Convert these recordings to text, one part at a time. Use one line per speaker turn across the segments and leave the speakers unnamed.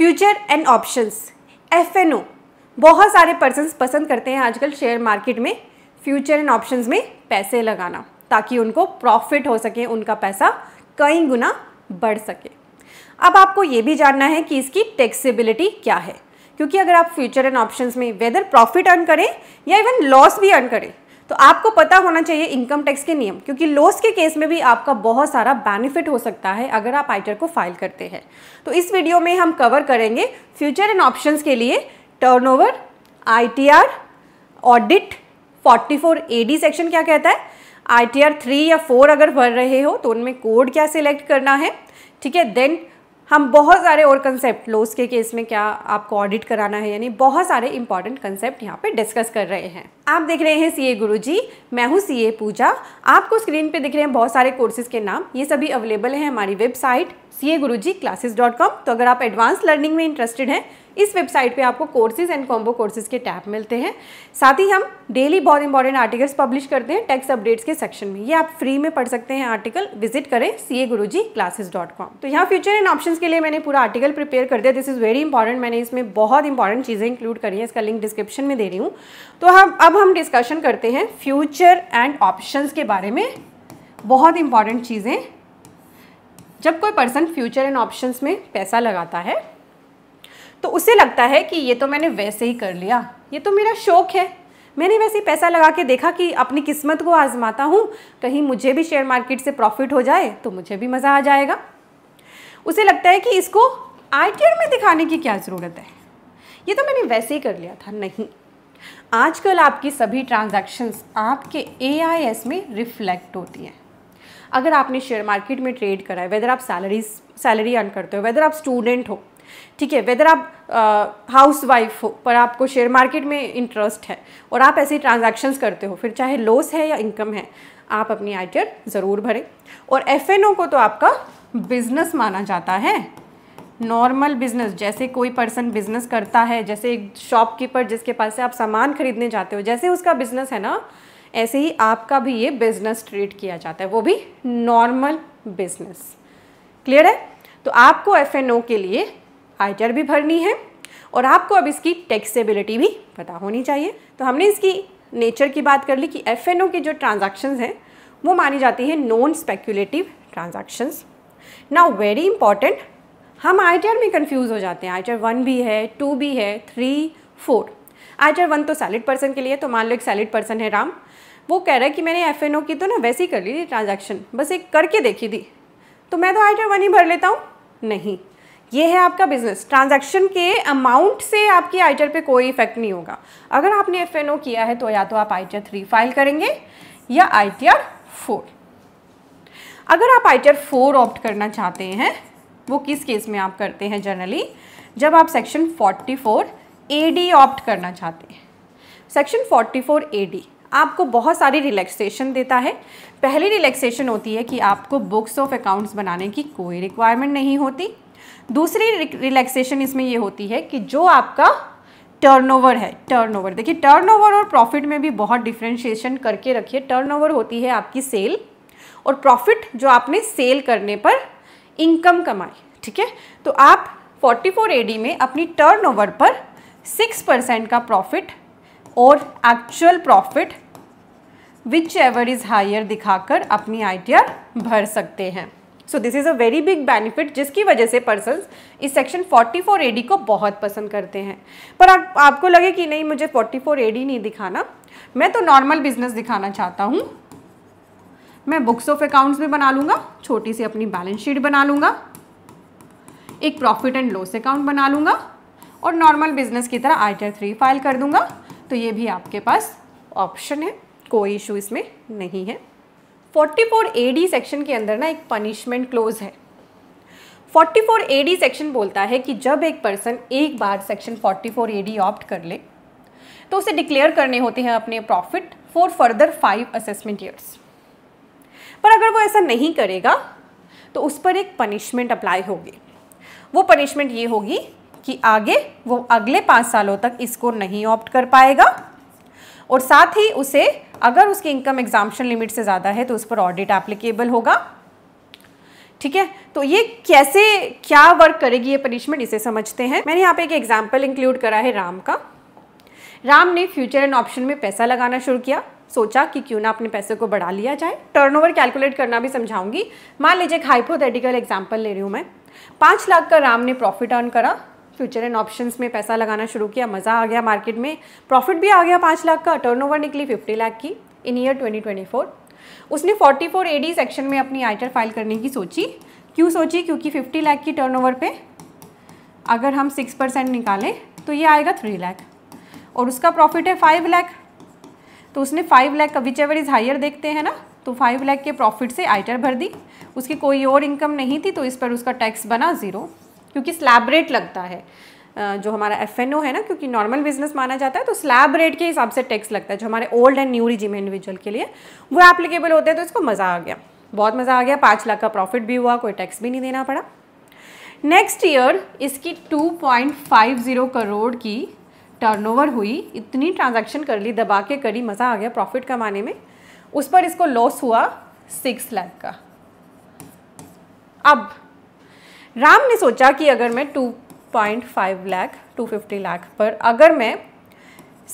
future and options F N O बहुत सारे persons पसंद करते हैं आजकल शेयर मार्केट में फ्यूचर एंड ऑप्शंस में पैसे लगाना ताकि उनको प्रॉफिट हो सके उनका पैसा कई गुना बढ़ सके अब आपको ये भी जानना है कि इसकी टैक्सेबिलिटी क्या है क्योंकि अगर आप फ्यूचर एंड ऑप्शंस में वेदर प्रॉफिट अर्न करें या इवन लॉस भी अर्न करें तो आपको पता होना चाहिए इनकम टैक्स के नियम क्योंकि लॉस के केस में भी आपका बहुत सारा बेनिफिट हो सकता है अगर आप आइटर को फाइल करते हैं तो इस वीडियो में हम कवर करेंगे फ्यूचर एंड ऑप्शन के लिए turnover ITR audit 44 AD section क्या कहता है आईटीआर थ्री या फोर अगर भर रहे हो तो उनमें कोड क्या सिलेक्ट करना है ठीक है देन हम बहुत सारे और कंसेप्ट लोस के केस में क्या आपको ऑडिट कराना है यानी बहुत सारे इंपॉर्टेंट कंसेप्ट यहाँ पे डिस्कस कर रहे हैं आप देख रहे हैं सीए गुरुजी मैं हूँ सीए पूजा आपको स्क्रीन पे दिख रहे हैं बहुत सारे कोर्सेज के नाम ये सभी अवेलेबल हैं हमारी website C A Guru ji classes dot com तो अगर आप एडवांस लर्निंग में इंटरेस्टेड हैं इस वेबसाइट पे आपको कोर्सेज एंड कॉम्बो कोर्सेज के टैब मिलते हैं साथ ही हम डेली बहुत इंपॉर्टेंट आर्टिकल्स पब्लिश करते हैं टेक्स्ट अपडेट्स के सेक्शन में ये आप फ्री में पढ़ सकते हैं आर्टिकल विजिट करें सी A Guru ji classes dot com तो यहाँ फ्यूचर एंड ऑप्शन के लिए मैंने पूरा आर्टिकल प्रिपेयर कर दिया दिस इज़ वेरी इंपॉर्टेंट मैंने इसमें बहुत इंपॉर्टेंट चीज़ें इंक्लूड करी हैं इसका लिंक डिस्क्रिप्शन में दे रही हूँ तो हम अब हम डिस्कशन करते हैं फ्यूचर एंड ऑप्शन के बारे में बहुत इंपॉर्टेंट चीज़ें जब कोई पर्सन फ्यूचर एंड ऑप्शंस में पैसा लगाता है तो उसे लगता है कि ये तो मैंने वैसे ही कर लिया ये तो मेरा शौक़ है मैंने वैसे ही पैसा लगा के देखा कि अपनी किस्मत को आजमाता हूँ कहीं मुझे भी शेयर मार्केट से प्रॉफिट हो जाए तो मुझे भी मज़ा आ जाएगा उसे लगता है कि इसको आई में दिखाने की क्या ज़रूरत है ये तो मैंने वैसे ही कर लिया था नहीं आजकल आपकी सभी ट्रांजैक्शंस आपके ए में रिफ्लेक्ट होती हैं अगर आपने शेयर मार्केट में ट्रेड करा है वेदर आप सैलरी सैलरी अर्न करते हो वेदर आप स्टूडेंट हो ठीक है वेदर आप हाउस वाइफ हो पर आपको शेयर मार्केट में इंटरेस्ट है और आप ऐसे ट्रांजेक्शन्स करते हो फिर चाहे लॉस है या इनकम है आप अपनी आईटीआर ज़रूर भरें और एफ को तो आपका बिजनेस माना जाता है नॉर्मल बिजनेस जैसे कोई पर्सन बिजनेस करता है जैसे एक शॉपकीपर जिसके पास से आप सामान खरीदने जाते हो जैसे उसका बिजनेस है ना ऐसे ही आपका भी ये बिजनेस ट्रीट किया जाता है वो भी नॉर्मल बिजनेस क्लियर है तो आपको एफ के लिए आयटर भी भरनी है और आपको अब इसकी टैक्सेबिलिटी भी पता होनी चाहिए तो हमने इसकी नेचर की बात कर ली कि एफ के जो ट्रांजैक्शंस हैं वो मानी जाती है non speculative transactions now very important हम आई में कंफ्यूज हो जाते हैं आई वन भी है टू भी है थ्री फोर आइडर वन तो सैलिड पर्सन के लिए तो मान लो एक सैलिड पर्सन है राम वो कह रहा है कि मैंने एफ की तो ना वैसे ही कर ली थी ट्रांजेक्शन बस एक करके देखी थी तो मैं तो आइडर वन ही भर लेता हूँ नहीं ये है आपका बिजनेस ट्रांजैक्शन के अमाउंट से आपकी आइटर पे कोई इफेक्ट नहीं होगा अगर आपने एफ किया है तो या तो आप आइटर थ्री फाइल करेंगे या आई टी आर फोर अगर आप आइटर फोर ऑप्ट करना चाहते हैं वो किस केस में आप करते हैं जनरली जब आप section four A D opt करना चाहते हैं सेक्शन 44 ए डी आपको बहुत सारी रिलैक्सेशन देता है पहली रिलैक्सेशन होती है कि आपको बुक्स ऑफ अकाउंट्स बनाने की कोई रिक्वायरमेंट नहीं होती दूसरी रिलैक्सेशन इसमें ये होती है कि जो आपका टर्नओवर है टर्नओवर देखिए टर्नओवर और प्रॉफिट में भी बहुत डिफ्रेंशिएशन करके रखिए टर्नओवर होती है आपकी सेल और प्रॉफिट जो आपने सेल करने पर इनकम कमाई ठीक है तो आप 44 एडी में अपनी टर्नओवर पर सिक्स परसेंट का प्रॉफिट और actual profit whichever is higher दिखाकर अपनी आई भर सकते हैं so this is a very big benefit जिसकी वजह से पर्सन इस सेक्शन 44 एडी को बहुत पसंद करते हैं पर आप, आपको लगे कि नहीं मुझे 44 एडी नहीं दिखाना मैं तो नॉर्मल बिजनेस दिखाना चाहता हूँ मैं बुक्स ऑफ अकाउंट्स भी बना लूँगा छोटी सी अपनी बैलेंस शीट बना लूँगा एक प्रॉफिट एंड लॉस अकाउंट बना लूँगा और नॉर्मल बिजनेस की तरह आई टर थ्री फाइल कर दूंगा तो ये भी आपके पास ऑप्शन है कोई इशू इसमें नहीं है 44 डी सेक्शन के अंदर ना एक पनिशमेंट क्लोज है 44 डी सेक्शन बोलता है कि जब एक पर्सन एक बार सेक्शन 44 डी ऑप्ट कर ले तो उसे डिक्लेयर करने होते हैं अपने profit for further five assessment years पर अगर वो ऐसा नहीं करेगा तो उस पर एक पनिशमेंट अप्लाई होगी वो पनिशमेंट ये होगी कि आगे वो अगले पाँच सालों तक इसको नहीं ऑप्ट कर पाएगा और साथ ही उसे अगर उसकी इनकम एग्जामेशन लिमिट से ज़्यादा है तो उस पर ऑडिट एप्लीकेबल होगा ठीक है तो ये कैसे क्या वर्क करेगी ये पनिशमेंट इसे समझते हैं मैंने यहाँ पे एक एग्जाम्पल इंक्लूड करा है राम का राम ने फ्यूचर एंड ऑप्शन में पैसा लगाना शुरू किया सोचा कि क्यों ना अपने पैसे को बढ़ा लिया जाए टर्नओवर कैलकुलेट करना भी समझाऊंगी मान लीजिए एक हाइपोथेटिकल एग्जाम्पल ले रही हूँ मैं पाँच लाख का राम ने प्रॉफिट अर्न करा फ्यूचर एंड ऑप्शंस में पैसा लगाना शुरू किया मज़ा आ गया मार्केट में प्रॉफिट भी आ गया पाँच लाख का टर्नओवर निकली फिफ्टी लाख की इन ईयर फोर उसने फोर्टी फोर एडी सेक्शन में अपनी आइटर फाइल e करने की सोची क्यों सोची क्योंकि फिफ्टी लाख की टर्न ओवर अगर हम सिक्स परसेंट निकालें तो ये आएगा थ्री लाख और उसका प्रॉफिट है फाइव लाख तो उसने फाइव लाख का विच एवर इज़ हायर देखते हैं ना तो फाइव लाख के प्रॉफिट से आइटर e भर दी उसकी कोई और इनकम नहीं थी तो इस पर उसका टैक्स बना ज़ीरो क्योंकि स्लैब रेट लगता है जो हमारा एफ है ना क्योंकि नॉर्मल बिजनेस माना जाता है तो स्लैब रेट के हिसाब से टैक्स लगता है जो हमारे old and new regime individual के लिए वो एप्लीकेबल होते हैं तो इसको मज़ा आ गया बहुत मज़ा आ गया पाँच लाख का प्रॉफिट भी हुआ कोई टैक्स भी नहीं देना पड़ा नेक्स्ट ईयर इसकी 2.50 करोड़ की टर्नओवर हुई इतनी ट्रांजैक्शन कर ली दबा के करी मज़ा आ गया प्रॉफिट कमाने में उस पर इसको लॉस हुआ सिक्स लाख का अब राम ने सोचा कि अगर मैं 2.5 लाख 250 लाख पर अगर मैं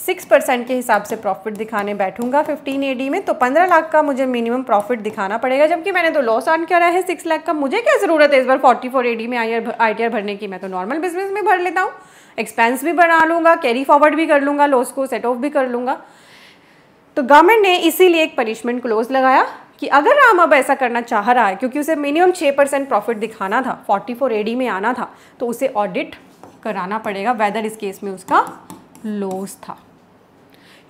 6 परसेंट के हिसाब से प्रॉफिट दिखाने बैठूंगा 15 एडी में तो 15 लाख का मुझे मिनिमम प्रॉफिट दिखाना पड़ेगा जबकि मैंने तो लॉस ऑन करा है 6 लाख का मुझे क्या ज़रूरत है इस बार 44 एडी में आई आर भरने की मैं तो नॉर्मल बिजनेस में भर लेता हूँ एक्सपेंस भी बढ़ा लूँगा कैरी फॉरवर्ड भी कर लूँगा लॉस को सेट ऑफ भी कर लूँगा तो गवर्नमेंट ने इसीलिए एक पनिशमेंट क्लोज लगाया कि अगर राम अब ऐसा करना चाह रहा है क्योंकि उसे मिनिमम छः परसेंट प्रॉफिट दिखाना था फोर्टी फोर एडी में आना था तो उसे ऑडिट कराना पड़ेगा वेदर इस केस में उसका लॉस था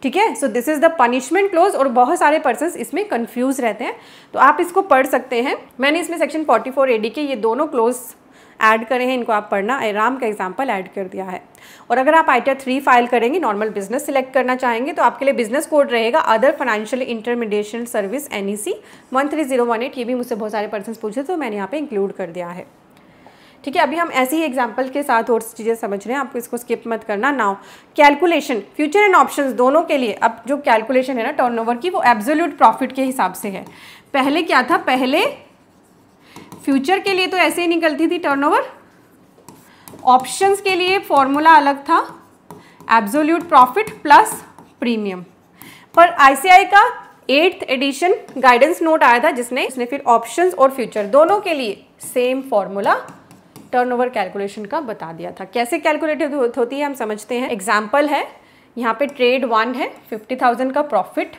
ठीक है so this is the punishment close और बहुत सारे पर्सन इसमें कंफ्यूज रहते हैं तो आप इसको पढ़ सकते हैं मैंने इसमें सेक्शन 44 एडी के ये दोनों क्लोज ऐड करें हैं इनको आप पढ़ना आराम का एग्जाम्पल ऐड कर दिया है और अगर आप आइटर थ्री फाइल करेंगे नॉर्मल बिजनेस सिलेक्ट करना चाहेंगे तो आपके लिए बिजनेस कोड रहेगा other financial intermediation service N E C one three zero one eight ये भी मुझसे बहुत सारे पर्सन पूछे तो मैंने यहाँ पर इंक्लूड कर दिया है ठीक है अभी हम ऐसी ही एग्जाम्पल के साथ और चीज़ें समझ रहे हैं आपको इसको स्किप मत करना now calculation future and options दोनों के लिए अब जो कैलकुलेशन है ना टर्नओवर की वो एब्जोल्यूट प्रॉफिट के हिसाब से है पहले क्या था पहले फ्यूचर के लिए तो ऐसे ही निकलती थी टर्नओवर ऑप्शंस के लिए फॉर्मूला अलग था एब्सोल्यूट प्रॉफिट प्लस प्रीमियम पर आईसीआई का एट्थ एडिशन गाइडेंस नोट आया था जिसने इसने फिर ऑप्शंस और फ्यूचर दोनों के लिए सेम फॉर्मूला टर्नओवर कैलकुलेशन का बता दिया था कैसे कैलकुलेटेड होती है हम समझते हैं एग्जाम्पल है यहाँ पे ट्रेड वन है फिफ्टी थाउजेंड का प्रॉफिट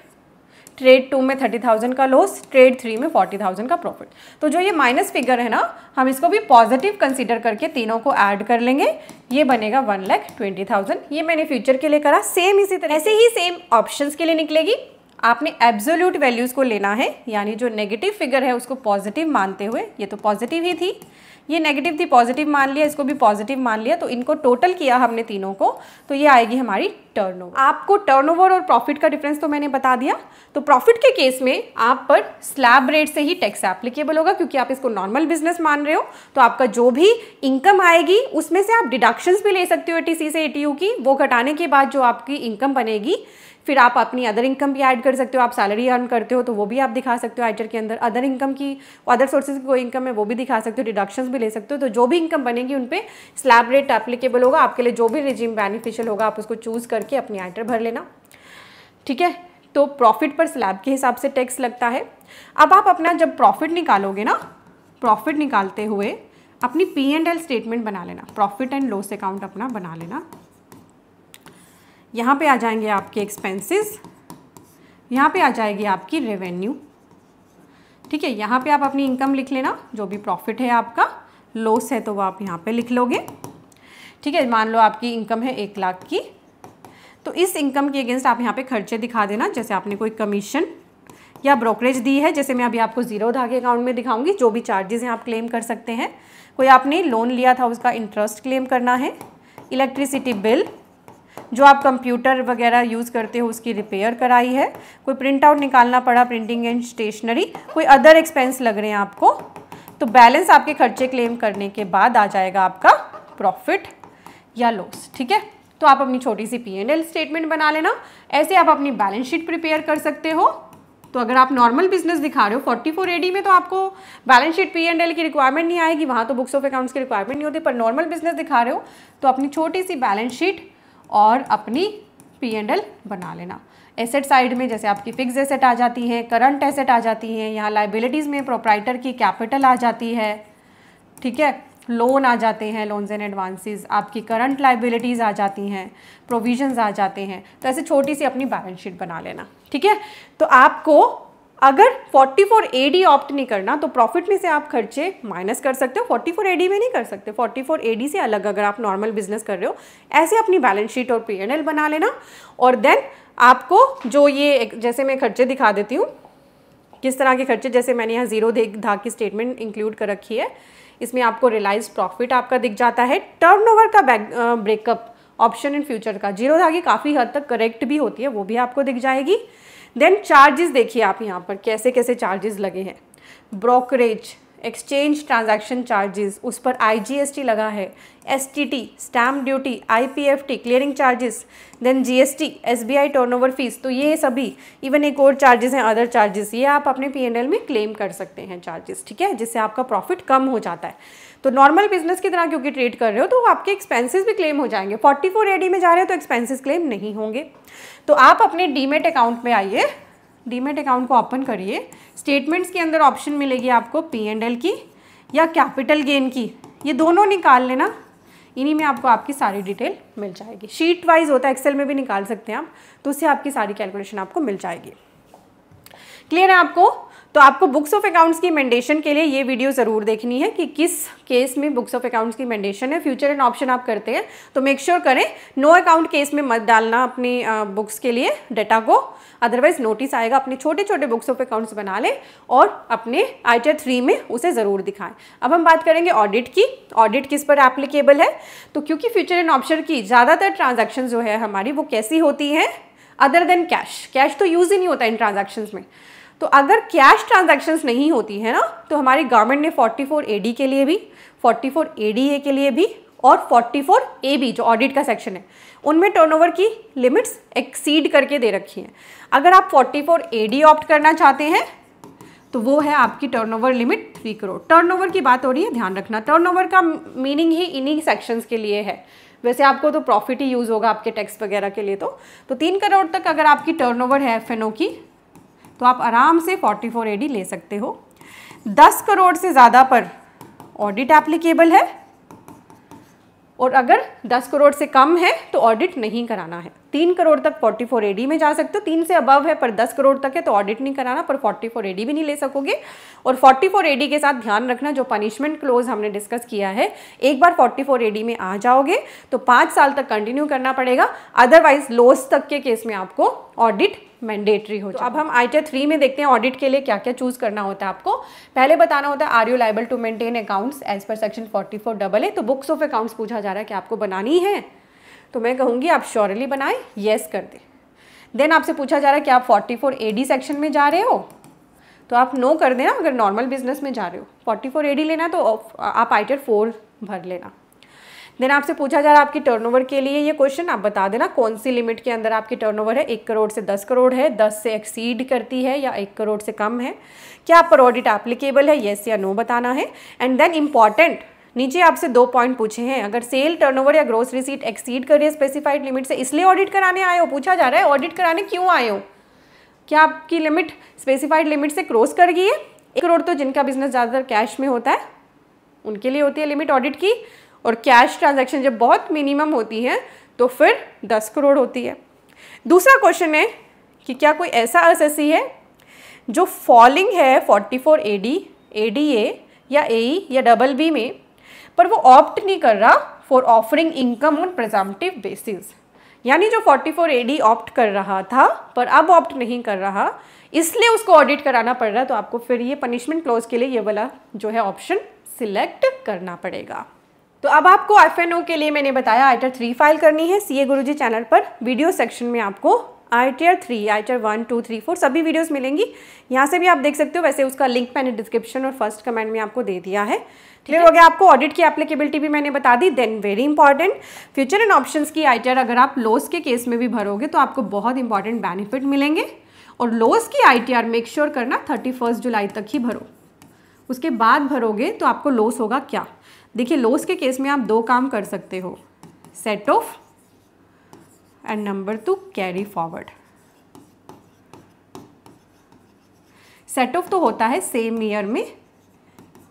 ट्रेड टू में थर्टी थाउजेंड का लॉस ट्रेड थ्री में फोर्टी थाउजेंड का प्रॉफिट तो जो ये माइनस फिगर है ना हम इसको भी पॉजिटिव कंसिडर करके तीनों को ऐड कर लेंगे ये बनेगा वन लैख ट्वेंटी थाउजेंड ये मैंने फ्यूचर के लिए करा सेम इसी तरह ऐसे ही सेम ऑप्शंस के लिए निकलेगी आपने एब्जोल्यूट वैल्यूज़ को लेना है यानी जो नेगेटिव फिगर है उसको पॉजिटिव मानते हुए ये तो पॉजिटिव ही थी ये नेगेटिव थी पॉजिटिव मान लिया इसको भी पॉजिटिव मान लिया तो इनको टोटल किया हमने तीनों को तो ये आएगी हमारी टर्नओवर आपको टर्नओवर और प्रॉफिट का डिफरेंस तो मैंने बता दिया तो प्रॉफिट के केस में आप पर स्लैब रेट से ही टैक्स एप्लीकेबल होगा क्योंकि आप इसको नॉर्मल बिजनेस मान रहे हो तो आपका जो भी इनकम आएगी उसमें से आप डिडक्शंस भी ले सकते हो एटीसी से एटीयू की वो घटाने के बाद जो आपकी इनकम बनेगी फिर आप अपनी अदर इनकम भी ऐड कर सकते हो आप सैलरी अर्न करते हो तो वो भी आप दिखा सकते हो आइटर के अंदर अदर इनकम की अदर सोर्सेज की कोई इनकम है वो भी दिखा सकते हो डिडक्शंस भी ले सकते हो तो जो भी इनकम बनेगी उन पर स्लैब रेट एप्लीकेबल होगा आपके लिए जो भी रिजीम बेनिफिशियल होगा आप उसको चूज़ कर करके अपनी आइटर भर लेना ठीक है तो प्रॉफिट पर स्लैब के हिसाब से टैक्स लगता है अब आप अपना जब प्रॉफिट निकालोगे ना प्रॉफिट निकालते हुए अपनी पी एंड एल स्टेटमेंट बना लेना प्रॉफिट एंड लॉस अकाउंट अपना बना लेना यहाँ पे आ जाएंगे आपके एक्सपेंसेस यहाँ पे आ जाएगी आपकी रेवेन्यू ठीक है यहाँ पे आप अपनी इनकम लिख लेना जो भी प्रॉफिट है आपका लॉस है तो वो आप यहाँ पे लिख लोगे ठीक है मान लो आपकी इनकम है एक लाख की तो इस इनकम के अगेंस्ट आप यहाँ पे खर्चे दिखा देना जैसे आपने कोई कमीशन या ब्रोकरेज दी है जैसे मैं अभी आपको जीरो धागे अकाउंट में दिखाऊंगी जो भी चार्जेस हैं आप क्लेम कर सकते हैं कोई आपने लोन लिया था उसका इंटरेस्ट क्लेम करना है इलेक्ट्रिसिटी बिल जो आप कंप्यूटर वगैरह यूज़ करते हो उसकी रिपेयर कराई है कोई प्रिंट आउट निकालना पड़ा प्रिंटिंग एंड स्टेशनरी कोई अदर एक्सपेंस लग रहे हैं आपको तो बैलेंस आपके खर्चे क्लेम करने के बाद आ जाएगा आपका प्रॉफिट या लॉस ठीक है तो आप अपनी छोटी सी पी एंड एल स्टेटमेंट बना लेना ऐसे आप अपनी बैलेंस शीट प्रिपेयर कर सकते हो तो अगर आप नॉर्मल बिजनेस दिखा रहे हो फोर्टी फोर एडी में तो आपको balance sheet P and L की रिक्वायरमेंट नहीं आएगी वहाँ तो बुक्स ऑफ अकाउंट्स की रिक्वायरमेंट नहीं होती पर नॉर्मल बिजनेस दिखा रहे हो तो अपनी छोटी सी बैलेंस शीट और अपनी पी एंड एल बना लेना एसेट साइड में जैसे आपकी फिक्स एसेट आ जाती है करंट एसेट आ जाती है यहाँ लाइबिलिटीज़ में प्रोपराइटर की कैपिटल आ जाती है ठीक है लोन आ जाते हैं लोन्स एंड एडवांसेस आपकी करंट लाइबिलिटीज़ आ जाती हैं प्रोविजंस आ जाते हैं तो ऐसे छोटी सी अपनी बैलेंस शीट बना लेना ठीक है तो आपको अगर 44 एडी ऑप्ट नहीं करना तो प्रॉफिट में से आप खर्चे माइनस कर सकते हो 44 एडी में नहीं कर सकते 44 एडी से अलग अगर आप नॉर्मल बिजनेस कर रहे हो ऐसे अपनी बैलेंस शीट और पी बना लेना और देन आपको जो ये जैसे मैं खर्चे दिखा देती हूँ किस तरह के खर्चे जैसे मैंने यहाँ ज़ीरो धाक की स्टेटमेंट इंक्लूड कर रखी है इसमें आपको रिलायंस प्रॉफिट आपका दिख जाता है टर्नओवर का back breakup option in future का जीरो धागे काफ़ी हद तक करेक्ट भी होती है वो भी आपको दिख जाएगी देन चार्जेस देखिए आप यहाँ पर कैसे कैसे चार्जेस लगे हैं ब्रोकरेज एक्सचेंज ट्रांजैक्शन चार्जेस उस पर आईजीएसटी लगा है STT stamp duty IPFT clearing charges then GST SBI turnover fees तो ये सभी इवन एक और चार्जेस हैं अदर चार्जेस ये आप अपने पीएनएल में क्लेम कर सकते हैं चार्जेस ठीक है जिससे आपका प्रॉफिट कम हो जाता है तो नॉर्मल बिजनेस की तरह क्योंकि ट्रेड कर रहे हो तो आपके एक्सपेंसिस भी क्लेम हो जाएंगे फोर्टी फोर में जा रहे हो तो एक्सपेंसिस क्लेम नहीं होंगे तो आप अपने डीमेट अकाउंट में आइए डीमेट अकाउंट को ओपन करिए स्टेटमेंट्स के अंदर ऑप्शन मिलेगी आपको पी एंड एल की या कैपिटल गेन की ये दोनों निकाल लेना इन्हीं में आपको आपकी सारी डिटेल मिल जाएगी शीट वाइज होता है एक्सेल में भी निकाल सकते हैं आप तो उससे आपकी सारी कैलकुलेशन आपको मिल जाएगी क्लियर है आपको तो आपको बुक्स ऑफ अकाउंट्स की मैंडेशन के लिए ये वीडियो ज़रूर देखनी है कि किस केस में बुक्स ऑफ अकाउंट्स की मैंडेशन है फ्यूचर एंड ऑप्शन आप करते हैं तो मेक श्योर sure करें नो अकाउंट केस में मत डालना अपनी बुक्स के लिए डाटा को अदरवाइज नोटिस आएगा अपने छोटे छोटे बुक्स ऑफ अकाउंट्स बना लें और अपने आई टी थ्री में उसे ज़रूर दिखाएं अब हम बात करेंगे ऑडिट की ऑडिट किस पर एप्लीकेबल है तो क्योंकि फ्यूचर एंड ऑप्शन की ज़्यादातर ट्रांजेक्शन जो है हमारी वो कैसी होती हैं अदर देन कैश कैश तो यूज़ ही नहीं होता इन ट्रांजेक्शन्स में तो अगर कैश ट्रांजैक्शंस नहीं होती है ना तो हमारी गवर्नमेंट ने 44 एडी के लिए भी 44 एडीए के लिए भी और 44 एबी जो ऑडिट का सेक्शन है उनमें टर्नओवर की लिमिट्स एक्सीड करके दे रखी हैं अगर आप 44 एडी ऑप्ट करना चाहते हैं तो वो है आपकी turnover limit three crore turnover की बात हो रही है ध्यान रखना टर्नओवर का मीनिंग ही इन्हीं सेक्शंस के लिए है वैसे आपको तो प्रॉफिट ही यूज़ होगा आपके टैक्स वगैरह के लिए तो तो तीन करोड़ तक अगर आपकी टर्नओवर है एफ की तो आप आराम से 44 फोर ले सकते हो 10 करोड़ से ज़्यादा पर ऑडिट एप्लीकेबल है और अगर 10 करोड़ से कम है तो ऑडिट नहीं कराना है तीन करोड़ तक 44 फोर में जा सकते हो तीन से अबव है पर 10 करोड़ तक है तो ऑडिट नहीं कराना पर 44 फोर भी नहीं ले सकोगे और 44 फोर के साथ ध्यान रखना जो पनिशमेंट क्लोज हमने डिस्कस किया है एक बार 44 फोर में आ जाओगे तो पांच साल तक कंटिन्यू करना पड़ेगा अदरवाइज लोस तक के केस में आपको ऑडिट मैंडेटरी हो तो अब हम आई थ्री e में देखते हैं ऑडिट के लिए क्या क्या चूज़ करना होता है आपको पहले बताना होता है are you liable to maintain accounts as per section forty four double A तो बुक्स ऑफ अकाउंट्स पूछा जा रहा है कि आपको बनानी है तो मैं कहूँगी आप श्योरली बनाएं येस कर दें देन आपसे पूछा जा रहा है कि आप forty four A D section में जा रहे हो तो आप नो कर देना अगर नॉर्मल बिजनेस में जा रहे हो फोर्टी फोर ए डी लेना तो आप आई फोर e भर लेना देन आपसे पूछा जा रहा है आपकी टर्नओवर के लिए ये क्वेश्चन आप बता देना कौन सी लिमिट के अंदर आपकी टर्नओवर है एक करोड़ से दस करोड़ है दस से एक्सीड करती है या एक करोड़ से कम है क्या पर ऑडिट एप्लीकेबल है येस या नो बताना है एंड देन इम्पॉर्टेंट नीचे आपसे दो पॉइंट पूछे हैं अगर सेल टर्नओवर या ग्रोस रिसीट एक्सीड कर रही है स्पेसिफाइड लिमिट से इसलिए ऑडिट कराने आए हो पूछा जा रहा है ऑडिट कराने क्यों आए हो क्या आपकी लिमिट स्पेसिफाइड लिमिट से क्रॉस कर गई है एक करोड़ तो जिनका बिजनेस ज़्यादातर कैश में होता है उनके लिए होती है लिमिट ऑडिट की और कैश ट्रांजेक्शन जब बहुत मिनिमम होती है तो फिर दस करोड़ होती है दूसरा क्वेश्चन है कि क्या कोई ऐसा एस है जो फॉलिंग है 44 four A D A D A या ए e या डबल बी में पर वो ऑप्ट नहीं कर रहा for offering income on presumptive basis यानी जो 44 फोर ए डी ऑप्ट कर रहा था पर अब ऑप्ट नहीं कर रहा इसलिए उसको ऑडिट कराना पड़ रहा है तो आपको फिर ये पनिशमेंट क्लोज के लिए ये वाला जो है ऑप्शन सिलेक्ट करना पड़ेगा तो अब आपको एफ के लिए मैंने बताया आई टी थ्री फाइल करनी है C A Guru ji channel पर वीडियो सेक्शन में आपको I T R three I T R one two three four सभी वीडियोस मिलेंगी यहाँ से भी आप देख सकते हो वैसे उसका लिंक मैंने डिस्क्रिप्शन और फर्स्ट कमेंट में आपको दे दिया है क्लियर हो गया आपको ऑडिट की एप्लीकेबिलिटी भी मैंने बता दी then very important future and option की आई अगर आप लॉस के केस में भी भरोगे तो आपको बहुत इंपॉर्टेंट बेनिफिट मिलेंगे और लॉस की I T R make sure करना थर्टी फर्स्ट जुलाई तक ही भरो उसके बाद भरोगे तो आपको लॉस होगा क्या देखिए लॉस के केस में आप दो काम कर सकते हो set off and number two carry forward set off तो होता है सेम ईयर में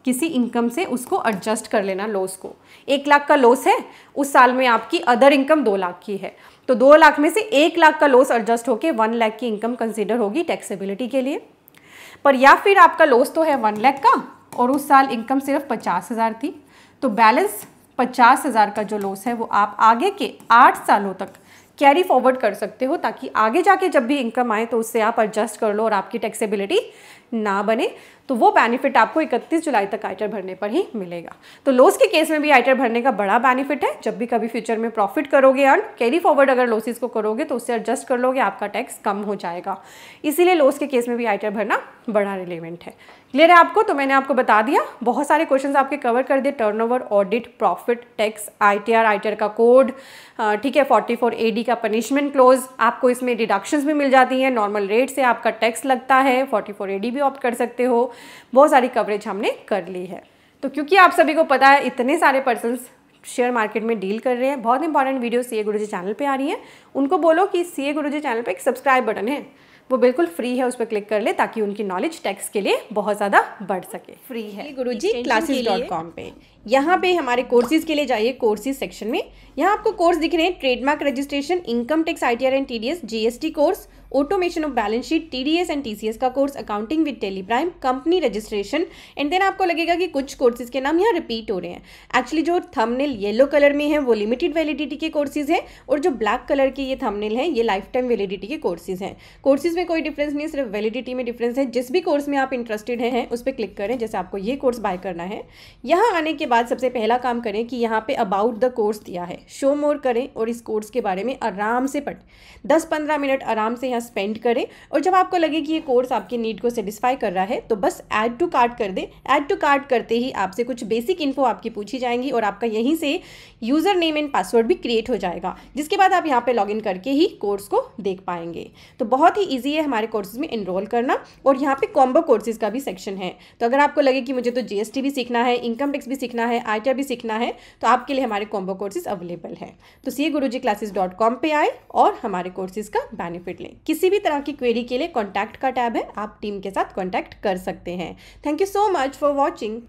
किसी इनकम से उसको एडजस्ट कर लेना लॉस को एक लाख का लॉस है उस साल में आपकी अदर इनकम दो लाख की है तो दो लाख में से एक लाख का लॉस एडजस्ट होकर वन लाख की इनकम कंसिडर होगी टैक्सेबिलिटी के लिए पर या फिर आपका लॉस तो है वन लाख का और उस साल इनकम सिर्फ पचास हज़ार थी तो बैलेंस पचास हज़ार का जो लॉस है वो आप आगे के आठ सालों तक कैरी फॉरवर्ड कर सकते हो ताकि आगे जाके जब भी इनकम आए तो उससे आप एडजस्ट कर लो और आपकी टैक्सेबिलिटी ना बने तो वो बेनिफिट आपको 31 जुलाई तक आइटर भरने पर ही मिलेगा तो लॉस के केस में भी आइटर भरने का बड़ा बेनिफिट है जब भी कभी फ्यूचर में प्रॉफिट करोगे अर्न कैरी फॉरवर्ड अगर लॉसेज को करोगे तो उससे एडजस्ट कर लोगे आपका टैक्स कम हो जाएगा इसीलिए लॉस के केस में भी आइटर भरना बड़ा रिलेवेंट है क्लियर है आपको तो मैंने आपको बता दिया बहुत सारे क्वेश्चन आपके कवर कर दिए turn audit profit tax I T का कोड ठीक है फोर्टी एडी का पनिशमेंट क्लोज आपको इसमें डिडक्शन भी मिल जाती है नॉर्मल रेट से आपका टैक्स लगता है फोर्टी एडी भी ऑप्ट कर सकते हो बहुत सारी कवरेज हमने कर ली है तो क्योंकि आप सभी को पता है इतने सारे पर्सन शेयर मार्केट में डील कर रहे हैं बहुत important video C A Guruji channel पे आ रही है उनको बोलो कि सी ए गुरुजी चैनल पे एक सब्सक्राइब बटन है वो बिल्कुल फ्री है उस पर क्लिक कर ले ताकि उनकी नॉलेज टैक्स के लिए बहुत ज़्यादा बढ़ सके फ्री है गुरु जी क्लासेज डॉट कॉम पर यहाँ पे हमारे कोर्सेज के लिए जाइए कोर्सेज सेक्शन में यहाँ आपको कोर्स दिख रहे हैं trademark registration income tax ITR and TDS GST course automation of balance sheet TDS and TCS का course accounting with Tally Prime company registration and then आपको लगेगा कि कुछ कोर्सेज के नाम यहाँ रिपीट हो रहे हैं एक्चुअली जो थमनेल येलो कलर में है वो लिमिटेड वैलिडिटी के कोर्सेज हैं और जो ब्लैक कलर के ये थमनेल है ये लाइफ टाइम वैलिडिटी के कोर्सेज हैं कोर्सेज में कोई डिफरेंस नहीं सिर्फ वैलिडिटी में डिफरेंस है जिस भी कोर्स में आप इंटरेस्टेड हैं उस पर क्लिक करें जैसे आपको ये कोर्स बाय करना है यहाँ आने के बाद बाद सबसे पहला काम करें कि यहाँ पे अबाउट द कोर्स दिया है शो मोर करें और इस कोर्स के बारे में आराम से पढें दस पंद्रह मिनट आराम से यहाँ स्पेंड करें और जब आपको लगे कि ये कोर्स आपके नीड को सेटिस्फाई कर रहा है तो बस ऐड टू कार्ट कर दें ऐड टू कार्ट करते ही आपसे कुछ बेसिक इन्फो आपकी पूछी जाएंगी और आपका यहीं से यूज़र नेम एंड पासवर्ड भी क्रिएट हो जाएगा जिसके बाद आप यहाँ पर लॉग करके ही कोर्स को देख पाएंगे तो बहुत ही ईजी है हमारे कोर्सेज में इनरोल करना और यहाँ पर कॉम्बो कोर्सेज का भी सेक्शन है तो अगर आपको लगे कि मुझे तो जीएसटी भी सीखना है इनकम टैक्स भी सीखना है आई भी सीखना है तो आपके लिए हमारे कॉम्बो कोर्सेज अवेलेबल हैं तो सी गुरु जी क्लासेज डॉट कॉम पर आए और हमारे कोर्सेज का बेनिफिट लें किसी भी तरह की क्वेरी के लिए कॉन्टैक्ट का टैब है आप टीम के साथ कॉन्टैक्ट कर सकते हैं thank you so much for watching